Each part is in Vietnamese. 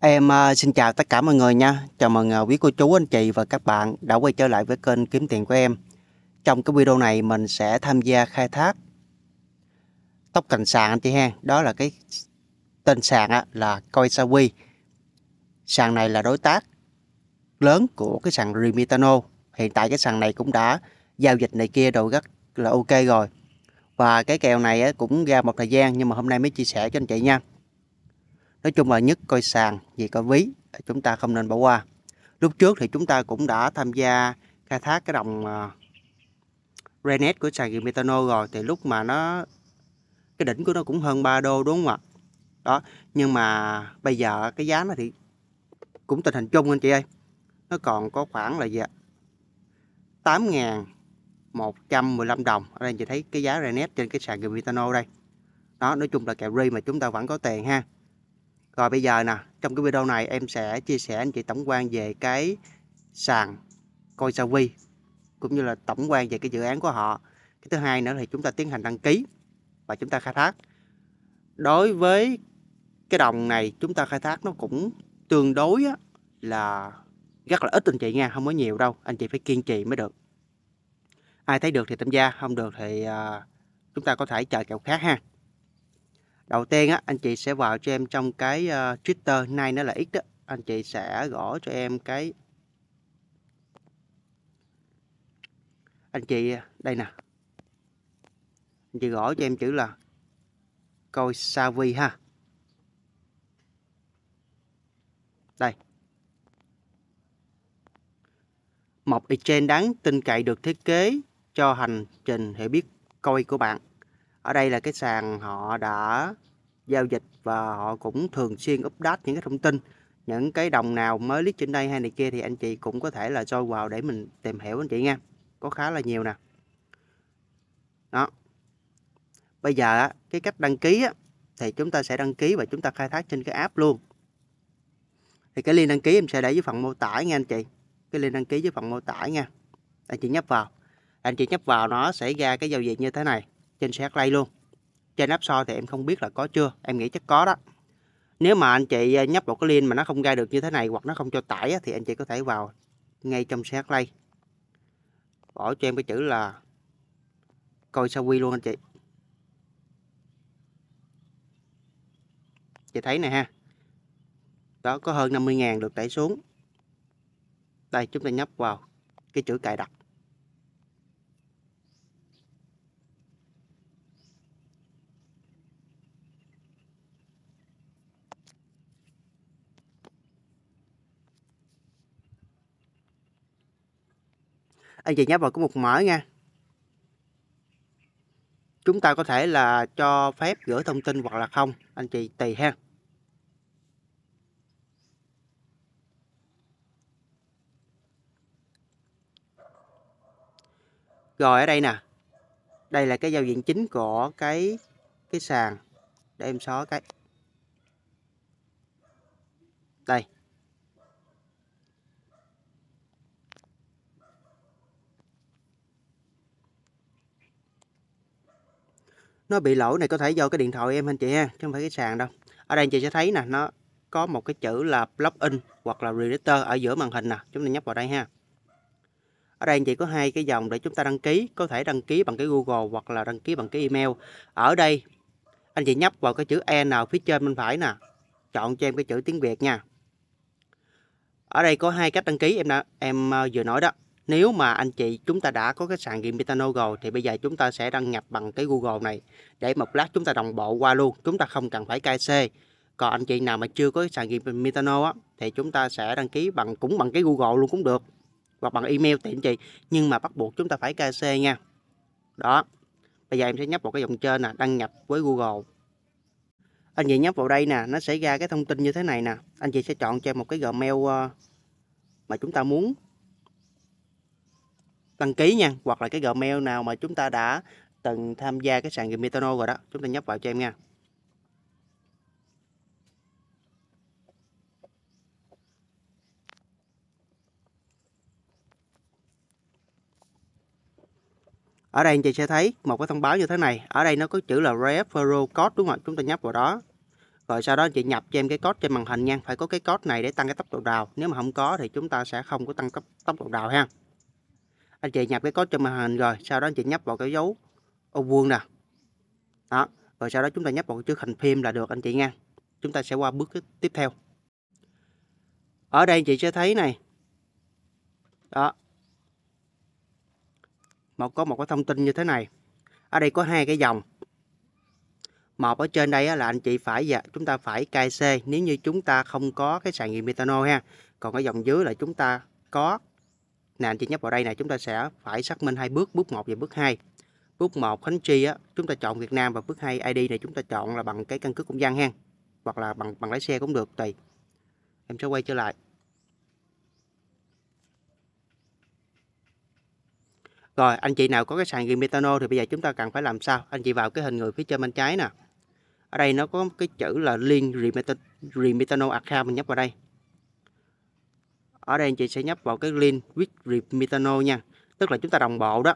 Em à, xin chào tất cả mọi người nha. Chào mừng à, quý cô chú, anh chị và các bạn đã quay trở lại với kênh Kiếm Tiền của em. Trong cái video này mình sẽ tham gia khai thác tóc cành sàn anh chị ha. Đó là cái tên sàn á, là Koisawi. Sàn này là đối tác lớn của cái sàn Remitano. Hiện tại cái sàn này cũng đã giao dịch này kia đồ rất là ok rồi. Và cái kèo này cũng ra một thời gian nhưng mà hôm nay mới chia sẻ cho anh chị nha nói chung là nhất coi sàn gì coi ví chúng ta không nên bỏ qua lúc trước thì chúng ta cũng đã tham gia khai thác cái đồng uh, ờ, Renet của sàn Metano rồi thì lúc mà nó cái đỉnh của nó cũng hơn 3 đô đúng không ạ đó nhưng mà bây giờ cái giá nó thì cũng tình hình chung anh chị ơi nó còn có khoảng là gì ạ 8.115 đồng ở đây anh chị thấy cái giá Renet trên cái sàn Metano đây đó nói chung là kẹo ri mà chúng ta vẫn có tiền ha rồi bây giờ nè, trong cái video này em sẽ chia sẻ anh chị tổng quan về cái sàn coi Savi cũng như là tổng quan về cái dự án của họ. Cái thứ hai nữa thì chúng ta tiến hành đăng ký và chúng ta khai thác. Đối với cái đồng này chúng ta khai thác nó cũng tương đối là rất là ít anh chị nha, không có nhiều đâu. Anh chị phải kiên trì mới được. Ai thấy được thì tham gia, không được thì à, chúng ta có thể chờ kẹo khác ha đầu tiên á anh chị sẽ vào cho em trong cái uh, Twitter nay nó là X đó anh chị sẽ gõ cho em cái anh chị đây nè anh chị gõ cho em chữ là coi Savi ha đây một exchange đáng tin cậy được thiết kế cho hành trình hiểu biết coi của bạn ở đây là cái sàn họ đã giao dịch và họ cũng thường xuyên update những cái thông tin những cái đồng nào mới list trên đây hay này kia thì anh chị cũng có thể là cho vào để mình tìm hiểu anh chị nha có khá là nhiều nè đó bây giờ cái cách đăng ký thì chúng ta sẽ đăng ký và chúng ta khai thác trên cái app luôn thì cái link đăng ký em sẽ để dưới phần mô tả nha anh chị cái link đăng ký dưới phần mô tả nha anh chị nhấp vào anh chị nhấp vào nó sẽ ra cái giao diện như thế này trên Share luôn. Trên nắp Store thì em không biết là có chưa, em nghĩ chắc có đó. Nếu mà anh chị à, nhấp vào cái liên mà nó không ra được như thế này hoặc nó không cho tải thì anh chị có thể vào ngay trong Share Play. Bỏ cho em cái chữ là coi sao quy luôn anh chị. Chị thấy nè ha. Đó có hơn 50.000 được tải xuống. Đây chúng ta nhấp vào cái chữ cài đặt. anh à, chị nhớ vào cái mục mở nha chúng ta có thể là cho phép gửi thông tin hoặc là không anh chị tùy ha rồi ở đây nè đây là cái giao diện chính của cái cái sàn để em xóa cái đây nó bị lỗi này có thể do cái điện thoại em anh chị ha chứ không phải cái sàn đâu ở đây anh chị sẽ thấy nè nó có một cái chữ là plug-in hoặc là register ở giữa màn hình nè chúng ta nhấp vào đây ha ở đây anh chị có hai cái dòng để chúng ta đăng ký có thể đăng ký bằng cái Google hoặc là đăng ký bằng cái email ở đây anh chị nhấp vào cái chữ E nào phía trên bên phải nè chọn cho em cái chữ tiếng Việt nha ở đây có hai cách đăng ký em đã em ờ, vừa nói đó nếu mà anh chị chúng ta đã có cái sàn game Bitano rồi thì bây giờ chúng ta sẽ đăng nhập bằng cái Google này để một lát chúng ta đồng bộ qua luôn chúng ta không cần phải cai còn anh chị nào mà chưa có cái sàn game Bitano á thì chúng ta sẽ đăng ký bằng cũng bằng cái Google luôn cũng được hoặc bằng email tiện chị nhưng mà bắt buộc chúng ta phải cai nha đó bây giờ em sẽ nhấp vào cái dòng trên nè đăng nhập với Google anh chị nhấp vào đây nè nó sẽ ra cái thông tin như thế này nè anh chị sẽ chọn cho em một cái Gmail ờ, mà chúng ta muốn đăng ký nha hoặc là cái gmail nào mà chúng ta đã từng tham gia cái sàn game Metano rồi đó chúng ta nhấp vào cho em nha ở đây anh chị sẽ thấy một cái thông báo như thế này ở đây nó có chữ là referral code đúng không chúng ta nhấp vào đó rồi sau đó anh chị nhập cho em cái code trên màn hình nha phải có cái code này để tăng cái tốc độ đào nếu mà không có thì chúng ta sẽ không có tăng cấp tốc độ đào ha anh chị nhập cái code trên màn hình rồi sau đó anh chị nhấp vào cái dấu ô vuông nè đó rồi sau đó chúng ta nhấp vào cái chữ hình phim là được anh chị nha chúng ta sẽ qua bước tiếp theo ở đây anh chị sẽ thấy này đó một có một cái thông tin như thế này ở đây có hai cái dòng một ở trên đây là anh chị phải dạ, chúng ta phải cai c nếu như chúng ta không có cái sàn nghiệm methanol ha còn cái dòng dưới là chúng ta có nè anh chị nhấp vào đây này chúng ta sẽ phải xác minh hai bước bước một và bước 2 bước 1 Khánh Chi á, chúng ta chọn Việt Nam và bước 2 ID này chúng ta chọn là bằng cái căn cước công dân hen hoặc là bằng bằng lái xe cũng được tùy em sẽ quay trở lại rồi anh chị nào có cái sàn game metano thì bây giờ chúng ta cần phải làm sao anh chị vào cái hình người phía trên bên trái nè ở đây nó có cái chữ là liên remetano account mình nhấp vào đây ở đây anh chị sẽ nhấp vào cái link with Metano nha tức là chúng ta đồng bộ đó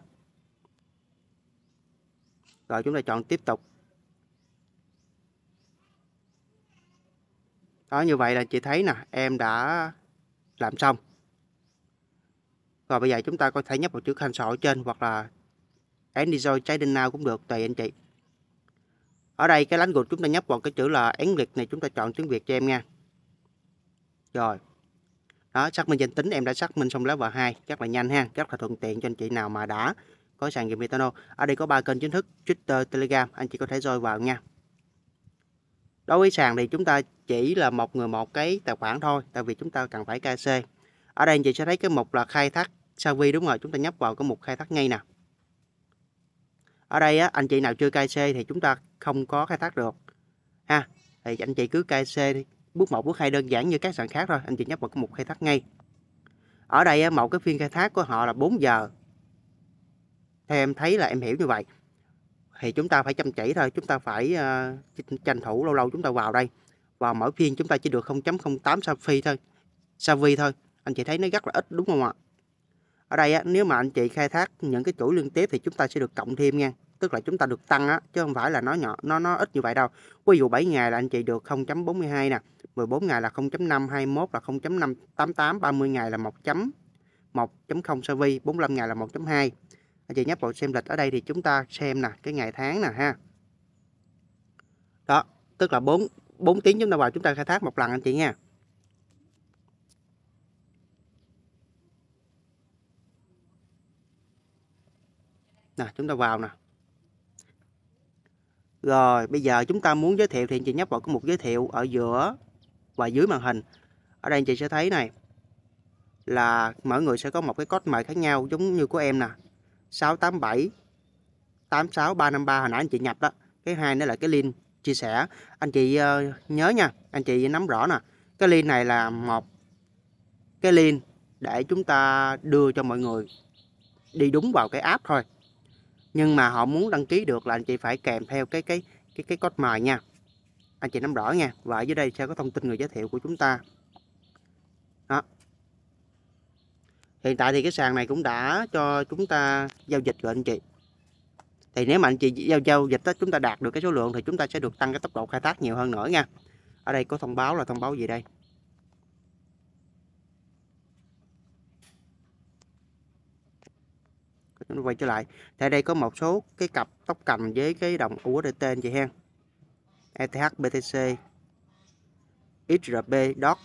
rồi chúng ta chọn tiếp tục đó như vậy là chị thấy nè em đã làm xong rồi bây giờ chúng ta có thể nhấp vào chữ cancel ở trên hoặc là end destroy trading now cũng được tùy anh chị ở đây cái lánh gục chúng ta nhấp vào cái chữ là én liệt này chúng ta chọn tiếng việt cho em nha rồi đó xác minh danh tính em đã xác minh xong level 2 rất là nhanh ha rất là thuận tiện cho anh chị nào mà đã có sàn game Metano ở đây có ba kênh chính thức Twitter Telegram anh chị có thể roi vào nha đối với sàn thì chúng ta chỉ là một người một cái tài khoản thôi tại vì chúng ta cần phải KC ở đây anh chị sẽ thấy cái mục là khai thác Savi đúng rồi chúng ta nhấp vào cái mục khai thác ngay nè ở đây á, anh chị nào chưa KC thì chúng ta không có khai thác được ha thì anh chị cứ KC đi Bước 1, bước 2 đơn giản như các sàn khác thôi, anh chị nhấp vào cái mục khai thác ngay. Ở đây một cái phiên khai thác của họ là 4 giờ. Theo em thấy là em hiểu như vậy. Thì chúng ta phải chăm chỉ thôi, chúng ta phải uh, tranh thủ lâu lâu chúng ta vào đây. Và mỗi phiên chúng ta chỉ được 0.08 sao phi thôi. sao vi thôi. Anh chị thấy nó rất là ít đúng không ạ? Ở đây á, nếu mà anh chị khai thác những cái chuỗi liên tiếp thì chúng ta sẽ được cộng thêm nha tức là chúng ta được tăng á chứ không phải là nó nhỏ nó nó ít như vậy đâu ví dụ 7 ngày là anh chị được 0.42 nè 14 ngày là 0.5, 21 là 0.588, 30 ngày là 1.1.0 sơ vi, 45 ngày là 1.2. Anh chị nhấp vào xem lịch ở đây thì chúng ta xem nè, cái ngày tháng nè ha. Đó, tức là 4 4 tiếng chúng ta vào chúng ta khai thác một lần anh chị nha. Nè, chúng ta vào nè. Rồi, bây giờ chúng ta muốn giới thiệu thì anh chị nhấp vào cái mục giới thiệu ở giữa và dưới màn hình ở đây anh chị sẽ thấy này là mọi người sẽ có một cái code mời khác nhau giống như của em nè 687 86353 hồi nãy anh chị nhập đó cái hai nữa là cái link chia sẻ anh chị ờ, nhớ nha anh chị nắm rõ nè cái link này là một cái link để chúng ta đưa cho mọi người đi đúng vào cái app thôi nhưng mà họ muốn đăng ký được là anh chị phải kèm theo cái cái cái cái code mời nha anh chị nắm rõ nha và ở dưới đây sẽ có thông tin người giới thiệu của chúng ta đó hiện tại thì cái sàn này cũng đã cho chúng ta giao dịch rồi anh chị thì nếu mà anh chị giao giao dịch đó, chúng ta đạt được cái số lượng thì chúng ta sẽ được tăng cái tốc độ khai thác nhiều hơn nữa nha ở đây có thông báo là thông báo gì đây quay trở lại tại đây có một số cái cặp tóc cành với cái đồng USDT anh chị hen ETH BTC XRP DOT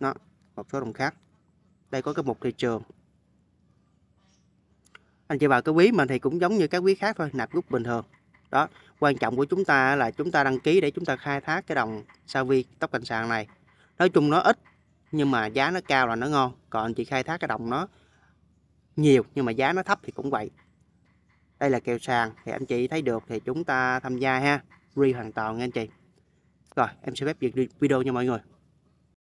nó một số đồng khác đây có cái mục thị trường anh chị vào cái quý mình thì cũng giống như các quý khác thôi nạp rút bình thường đó quan trọng của chúng ta là chúng ta đăng ký để chúng ta khai thác cái đồng sao vi tóc cành sàn này nói chung nó ít nhưng mà giá nó cao là nó ngon còn anh chị khai thác cái đồng nó nhiều nhưng mà giá nó thấp thì cũng vậy đây là kèo sàn thì anh chị thấy được thì chúng ta tham gia ha ri hoàn toàn nha anh chị rồi em sẽ phép dừng video nha mọi người